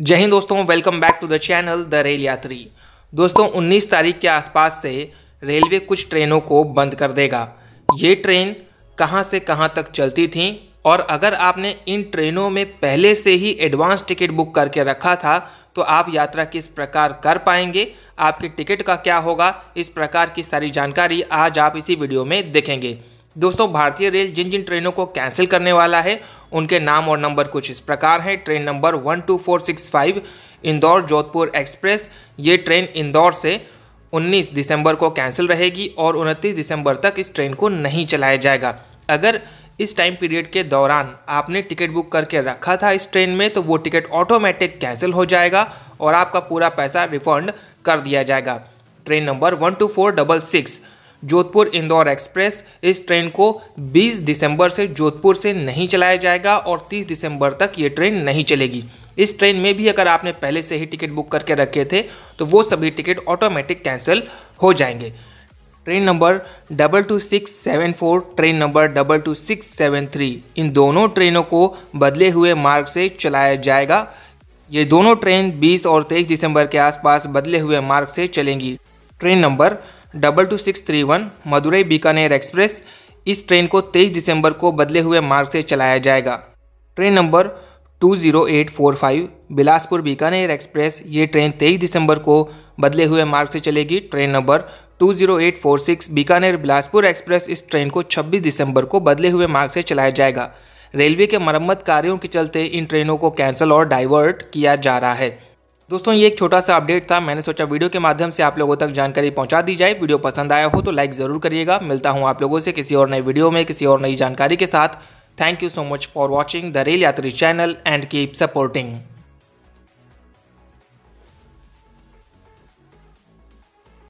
जय हिंद दोस्तों welcome back to the channel the rail Yatri दोस्तों 19 तारीख के आसपास से रेलवे कुछ ट्रेनों को बंद कर देगा ये ट्रेन कहां से कहां तक चलती थी और अगर आपने इन ट्रेनों में पहले से ही एडवांस टिकट बुक करके रखा था तो आप यात्रा किस प्रकार कर पाएंगे आपके टिकट का क्या होगा इस प्रकार की सारी जानकारी आज आप इसी वीडियो में देखेंगे दोस्तों भारतीय रेल जिन जिन ट्रेनों को कैंसिल करने वाला है उनके नाम और नंबर कुछ इस प्रकार हैं train number one two four six five Indore Jodhpur express ये ट्रेन इंदौर से 19 दिसंबर को कैंसिल रहेगी और 29 दिसंबर तक इस ट्रेन को नहीं चलाया जाएगा अगर इस टाइम पीरियड के दौरान आपने टिकट बुक करके रखा था इस ट्रेन में तो वो टिकट ऑटोमेटिक कैंसिल हो जाएगा और आपका पूरा पैसा रिफंड कर दिया जाएगा train number one two four double six Jodhpur Indore express इस ट्रेन को 20 दिसंबर से जोधपुर से नहीं चलाया जाएगा और 30 दिसंबर तक ये ट्रेन नहीं चलेगी इस ट्रेन में भी अगर आपने पहले से ही टिकट बुक करके रखे थे तो वो सभी टिकट ऑटोमेटिक कैंसिल हो जाएंगे train number double two six seven four train number double two six seven three इन दोनों ट्रेनों को बदले हुए मार्ग से चलाया जाएगा ये दोनों ट्रेन 20 और 23 दिसंबर के आसपास बदले हुए मार्ग से चलेंगी train number double two six three one Madurai Bikaner express इस ट्रेन को 23 दिसंबर को बदले हुए मार्ग से चलाया जाएगा train number 20845 Bilaspur Bikaner express ये ट्रेन 23 दिसंबर को बदले हुए मार्ग से चलेगी train number 20846 Bikaner Bilaspur express इस ट्रेन को 26 दिसंबर को बदले हुए मार्ग से चलाया जाएगा रेलवे के मरम्मत कार्यों के चलते इन ट्रेनों को कैंसिल और डाइवर्ट किया जा रहा है दोस्तों ये एक छोटा सा अपडेट था मैंने सोचा वीडियो के माध्यम से आप लोगों तक जानकारी पहुंचा दी जाए वीडियो पसंद आया हो तो लाइक ज़रूर करिएगा मिलता हूं आप लोगों से किसी और नए वीडियो में किसी और नई जानकारी के साथ thank you so much for watching the rail Yatri channel and keep supporting